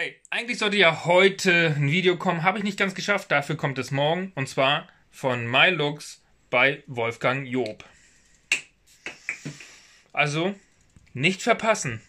Hey, eigentlich sollte ja heute ein Video kommen, habe ich nicht ganz geschafft, dafür kommt es morgen und zwar von MyLux bei Wolfgang Job. Also, nicht verpassen.